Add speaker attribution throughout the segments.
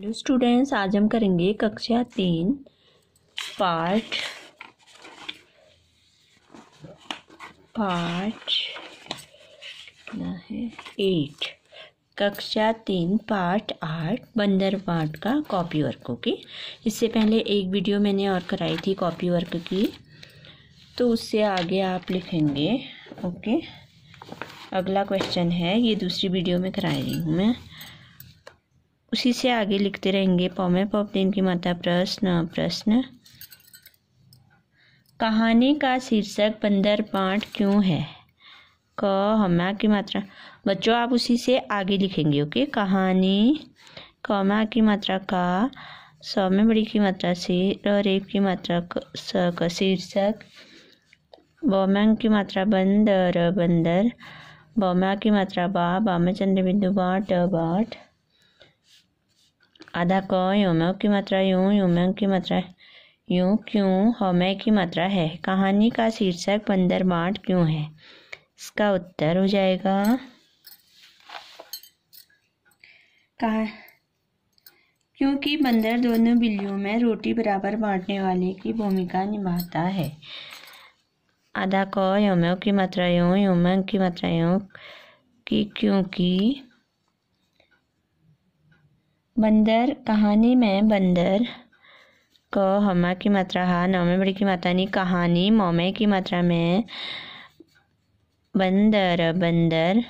Speaker 1: hello students आज हम करेंगे कक्षा तीन पार्ट पार्ट है एट कक्षा तीन पार्ट आठ बंदरवाट का कॉपी वर्क ओके इससे पहले एक वीडियो मैंने और कराई थी कॉपी वर्क की तो उससे आगे आप लिखेंगे ओके अगला क्वेश्चन है ये दूसरी वीडियो में करा रही हूँ मैं उसी से आगे लिखते रहेंगे पौमे में दिन की माता प्रश्न प्रश्न कहानी का शीर्षक बंदर पाठ क्यों है क हमा की मात्रा बच्चों आप उसी से आगे लिखेंगे ओके कहानी कमा की मात्रा का सौम्य में बड़ी की मात्रा से रेप की मात्रा स का शीर्षक बौमंग की मात्रा बंदर बंदर बौमा की मात्रा बा बामा चंद्र बिंदु बाट बाट आधा क योमय की मात्रा यूं योमय की मात्रा यूं क्यों हमय की मात्रा है कहानी का शीर्षक बंदर माट क्यों है इसका उत्तर हो जाएगा कहा क्योंकि बंदर दोनों बिल्लियों में रोटी बराबर बांटने वाले की भूमिका निभाता है आधा क योमय की मात्रा यूं योमय की मात्रा यूं की क्योंकि बंदर कहानी में बंदर क हमा की मात्रा हा नौ में बड़ी की मात्रा नी कहानी मोमे की मात्रा में बंदर बंदर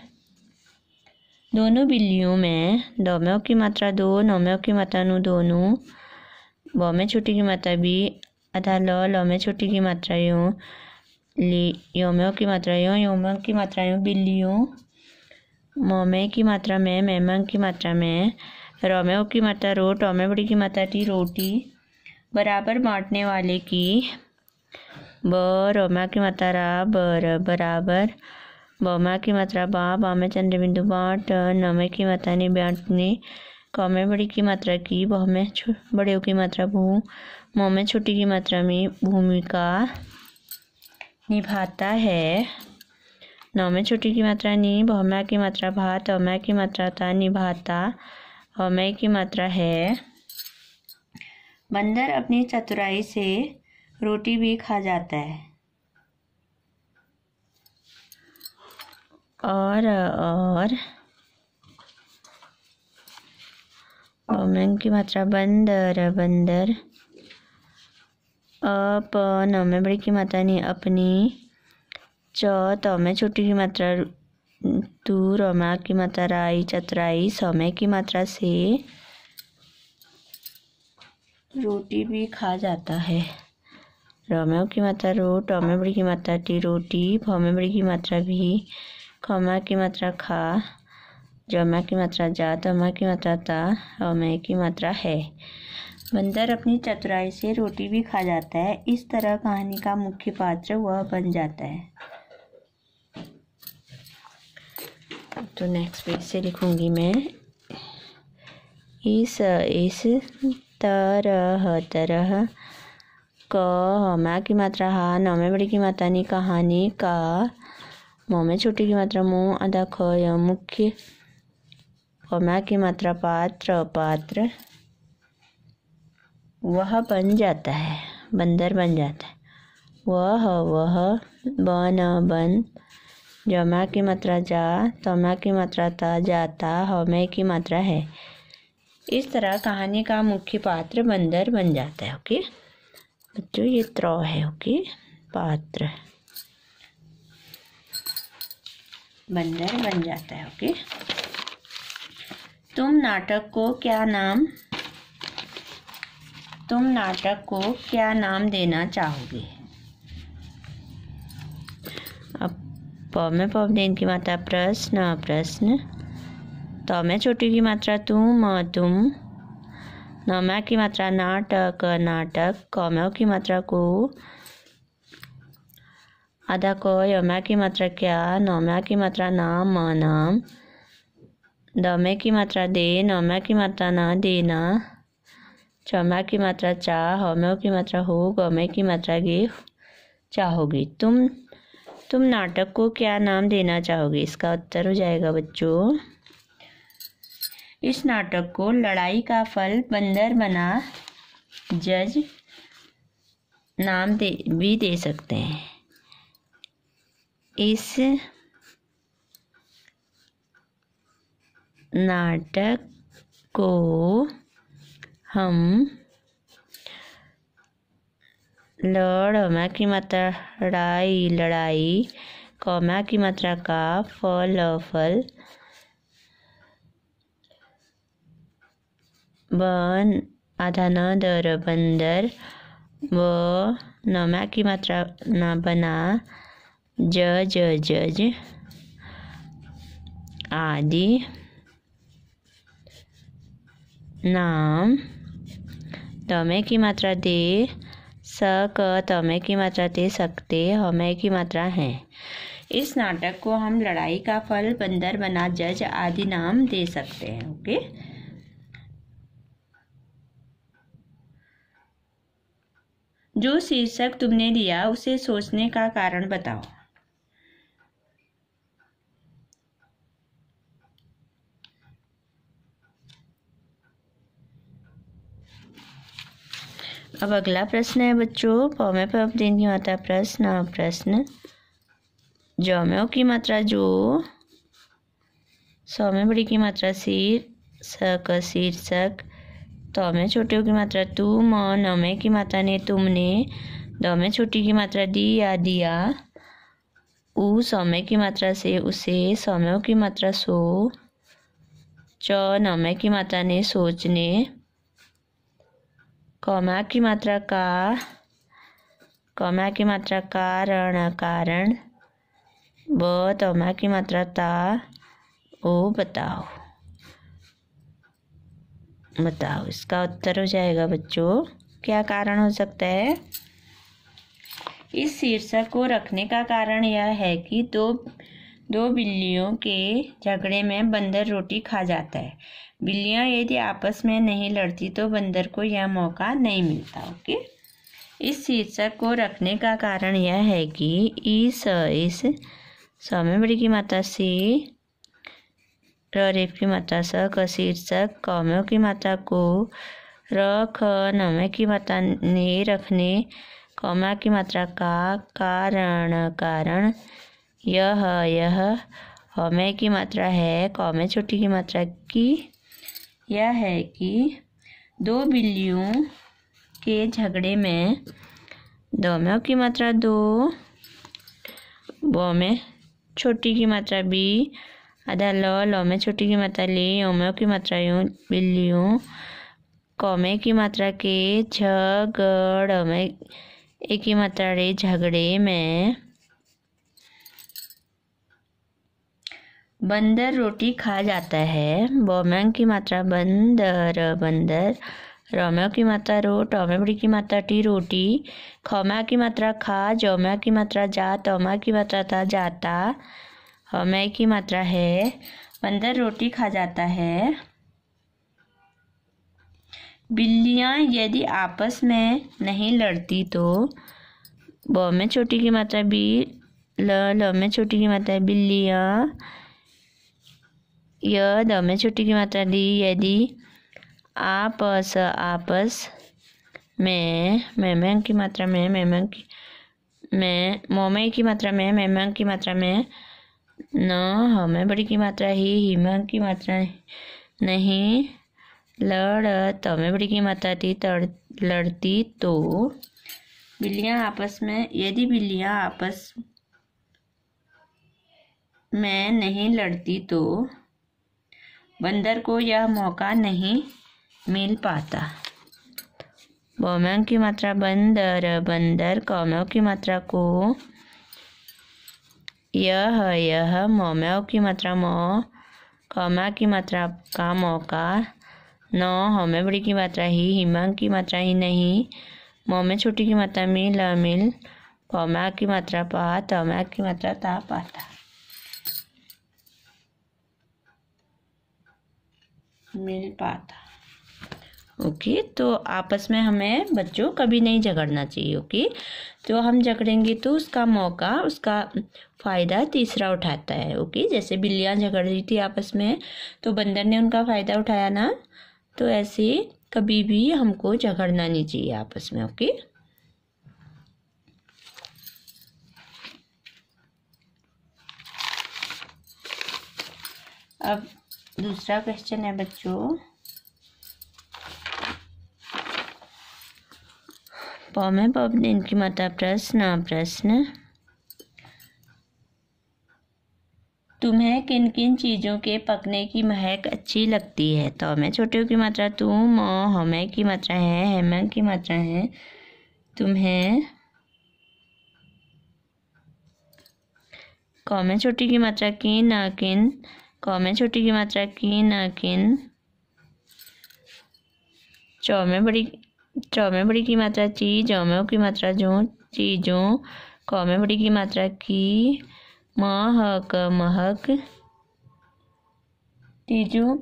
Speaker 1: दोनों बिल्लियों में दोमो की मात्रा दो नौमो की मात्रा नु दोनों बो में छोटी की मात्रा भी अथा लो लोमे में छोटी की मात्रा यू ली योमो की मात्रा यूँ योम की मात्रा यूँ बिल्लियों मोमे की मात्रा में मेमंग की मात्रा में रोमियो की माता रो टोमे बड़ी की माता टी रोटी बराबर बांटने वाले की ब रोमा की माता रा बर बराबर बोमा की मात्रा बा बा में चंद्रबिंदु बाट नमे की माता ने बांटने कौमे बड़ी की मात्रा की बहमे में बड़े की मात्रा भू म में छोटी की मात्रा में भूमिका निभाता है नौ में छोटी की मात्रा नी बहुमा की मात्रा भा तमा की मात्रा था निभाता हमें की मात्रा है बंदर अपनी चतुराई से रोटी भी खा जाता है और और की मात्रा बंदर बंदर नौ में बड़ी की मात्रा नहीं अपनी चौथ में छोटी की मात्रा तो रमा की मात्रा राई चतराई समय की मात्रा से रोटी भी खा जाता है रमे की मात्रा टमे बड़ी की मात्रा टी रोटी बड़ी की मात्रा भी खमा की मात्रा खा जमा की मात्रा जा तमा की मात्रा ता रमे की मात्रा है बंदर अपनी चतुराई से रोटी भी खा जाता है इस तरह कहानी का मुख्य पात्र वह बन जाता है तो नेक्स्ट पेज से लिखूंगी मैं इस इस तरह तरह क हमा की मात्रा हा न में बड़ी की मात्रा नी कहानी का म में छोटी की मात्रा मुँह अदा ख मुख्य मैं की मात्रा पात्र पात्र वह बन जाता है बंदर बन जाता है वह वह बन बन जमा की मात्रा जा तमा की मात्रा ता जाता हमे की मात्रा है इस तरह कहानी का मुख्य पात्र बंदर बन जाता है ओके बच्चों ये त्र है ओके पात्र बंदर बन जाता है ओके तुम नाटक को क्या नाम तुम नाटक को क्या नाम देना चाहोगे में पवडेन की मात्रा प्रश्न प्रश्न त में छोटी की मात्रा तुम तुम नमा की मात्रा नाटक नाटक कमौ की मात्रा को आधा क यमा की मात्रा क्या नमा की मात्रा म नाम दमे की मात्रा दे नमा की मात्रा ना न चमा की मात्रा चा हमौ की मात्रा हो गमे की मात्रा गे चाहोगी तुम तुम नाटक को क्या नाम देना चाहोगे इसका उत्तर हो जाएगा बच्चों इस नाटक को लड़ाई का फल बंदर बना जज नाम दे भी दे सकते हैं इस नाटक को हम लड़ मा की मात्रा राई लड़ाई कमा की मात्रा का फल फल बन आधा न दर बंदर व नमा की मात्रा न बना ज ज जज आदि नाम दमे की मात्रा दे स क तमे की मात्रा ते सकते हमे की मात्रा है इस नाटक को हम लड़ाई का फल बंदर बना जज आदि नाम दे सकते हैं ओके जो शीर्षक तुमने दिया उसे सोचने का कारण बताओ अब अगला प्रश्न है बच्चों पौमे में दिन ही आता प्रश्न प्रश्न ज की मात्रा जो सौ में बड़ी की मात्रा सिर सक शीर्षक त में छोटे की मात्रा तू म नौमे की मात्रा ने तुमने द में छोटी की मात्रा दी या दिया उ समय की मात्रा से उसे सौम्यों की मात्रा सो च नौमे की मात्रा ने सोचने कौमा की मात्रा का कौमा की मात्रा कारण कारण ब तौमा की मात्रा ता ओ बताओ बताओ इसका उत्तर हो जाएगा बच्चों क्या कारण हो सकता है इस शीर्षक को रखने का कारण यह है कि दो दो बिल्लियों के झगड़े में बंदर रोटी खा जाता है बिल्लियाँ यदि आपस में नहीं लड़ती तो बंदर को यह मौका नहीं मिलता ओके इस शीर्षक को रखने का कारण यह है कि इस इस स्वामी बड़ी की माता सी रेफ की माता स का शीर्षक कौमों की माता को र ख नमे की माता ने रखने कौमा की मात्रा का कारण कारण यह यह हमें की मात्रा है कौमे छोटी की मात्रा की यह है कि दो बिल्लियों के झगड़े में दौम्यों की मात्रा दो बो में छोटी की मात्रा बी आधा ल लो में छोटी की मात्रा ले ओम्यों की मात्रा यूँ बिल्लियों कौमे की मात्रा के गढ़ में एक ही मात्रा रे झगड़े में बंदर रोटी खा जाता है बौमैंग की मात्रा बंदर बंदर रौम्या की मात्रा रो टॉमेबड़ी की मात्रा टी रोटी खोम्या की मात्रा खा जोम्या की मात्रा जा तोम्या की मात्रा था जाता होम्या की मात्रा है बंदर रोटी खा जाता है बिल्लियाँ यदि आपस में नहीं लड़ती तो ब में छोटी की मात्रा बी ल ल में छोटी की मात्रा बिल्लियाँ य द में छोटी की मात्रा डी यदि आपस आपस में मेमैंग की मात्रा में मेमैंग की में मोमय की मात्रा में मेमैंग की मात्रा में न हमें बड़ी की मात्रा ही हिमांग की मात्रा नहीं लड़ तमें बड़ी की मात्रा थी तड़ लड़ती तो बिल्लियाँ आपस में यदि बिल्लियाँ आपस में नहीं लड़ती तो बंदर को यह मौका नहीं मिल पाता बौमंग की मात्रा बंदर बंदर कौमव की मात्रा को यह यह मौमव की मात्रा मो कौमा की मात्रा का मौका न नौ बड़ी की मात्रा ही हिमांग की मात्रा ही नहीं मोमे छोटी की मात्रा मिल अमिल कौमा की मात्रा पा तमा की मात्रा ता पाता मिल पाता ओके तो आपस में हमें बच्चों कभी नहीं झगड़ना चाहिए ओके तो हम झगड़ेंगे तो उसका मौका उसका फ़ायदा तीसरा उठाता है ओके जैसे बिल्लियाँ झगड़ रही थी आपस में तो बंदर ने उनका फ़ायदा उठाया ना तो ऐसे कभी भी हमको झगड़ना नहीं चाहिए आपस में ओके अब दूसरा क्वेश्चन है बच्चों फॉर्म है पॉप इनकी माता प्रश्न हाँ, प्रश्न तुम्हें किन किन चीज़ों के पकने की महक अच्छी लगती है तो हमें छोटे की मात्रा तुम म हमें की मात्रा है हेमंग की मात्रा है तुम्हें कॉमें छोटी की मात्रा किन ना किन क में छोटी की मात्रा किन अकिन च में बड़ी च में बड़ी की मात्रा ची ज में की मात्रा जो चीजों क में बड़ी की मात्रा की महक महक चीजों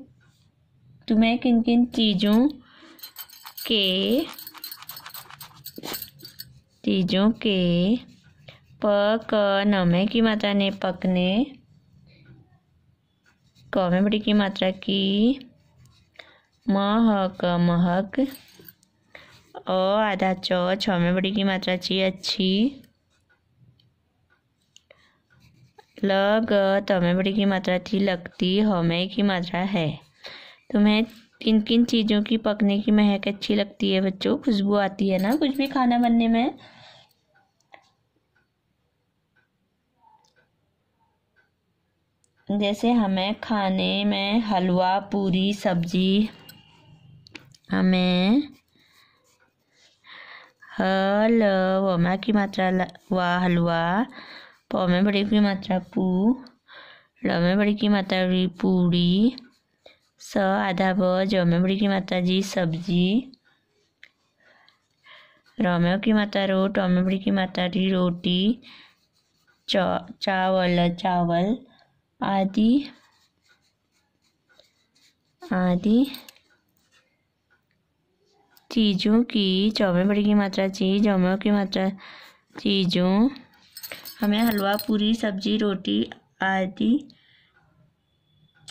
Speaker 1: तुम्हें किन किन चीज़ों के चीज़ों के पकनमे की मात्रा ने पकने कौवें बड़ी की मात्रा की महक महक ओ आधा च में बड़ी की मात्रा ची अच्छी लग में बड़ी की मात्रा थी लगती हमें की मात्रा है तुम्हें किन किन चीज़ों की पकने की महक अच्छी लगती है बच्चों खुशबू आती है ना कुछ भी खाना बनने में जैसे हमें खाने में हलवा पूरी सब्जी हमें हल वमा की मात्रा व हलवा प में बड़ी की मात्रा पू ल में बड़ी की मात्रा री पूरी स आधा ब ज में बड़ी की मात्रा जी सब्जी र में की मात्रा रो ट में बड़ी की मात्रा री रोटी च चावल चावल आदि आदि चीज़ों की चौमें बड़ी की मात्रा चीज चौमें की मात्रा चीज़ों हमें हलवा पूरी सब्जी रोटी आदि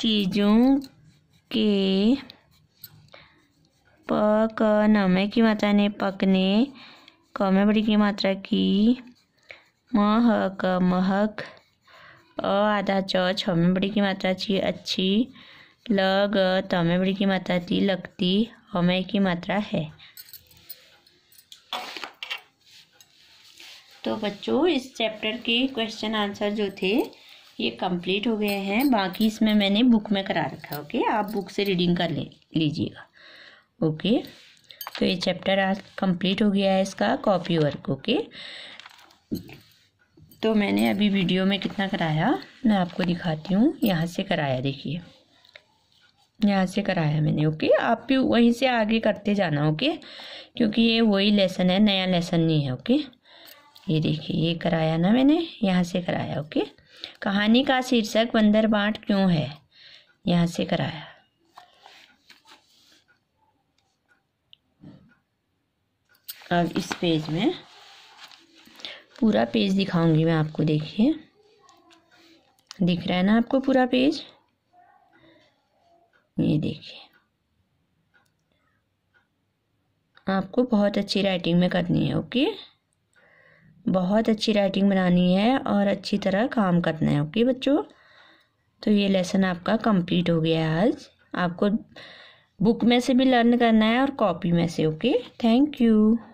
Speaker 1: चीज़ों के पक नमे की मात्रा ने पकने कौमे बड़ी की मात्रा की महक महक अ आधा च छ में बड़ी की मात्रा थी अच्छी ल ग त में बड़ी की मात्रा थी लगती हमें की मात्रा है तो बच्चों इस चैप्टर के क्वेश्चन आंसर जो थे ये कंप्लीट हो गए हैं बाकी इसमें मैंने बुक में करा रखा ओके आप बुक से रीडिंग कर ले लीजिएगा ओके तो ये चैप्टर आज कंप्लीट हो गया है इसका कॉपी वर्क ओके तो मैंने अभी वीडियो में कितना कराया मैं आपको दिखाती हूँ यहाँ से कराया देखिए यहाँ से कराया मैंने ओके आप भी वहीं से आगे करते जाना ओके क्योंकि ये वही लेसन है नया लेसन नहीं है ओके ये देखिए ये कराया ना मैंने यहाँ से कराया ओके कहानी का शीर्षक बंदर बांट क्यों है यहाँ से कराया अब इस पेज में पूरा पेज दिखाऊंगी मैं आपको देखिए दिख रहा है ना आपको पूरा पेज ये देखिए आपको बहुत अच्छी राइटिंग में करनी है ओके बहुत अच्छी राइटिंग बनानी है और अच्छी तरह काम करना है ओके बच्चों तो ये लेसन आपका कंप्लीट हो गया आज आपको बुक में से भी लर्न करना है और कॉपी में से ओके थैंक यू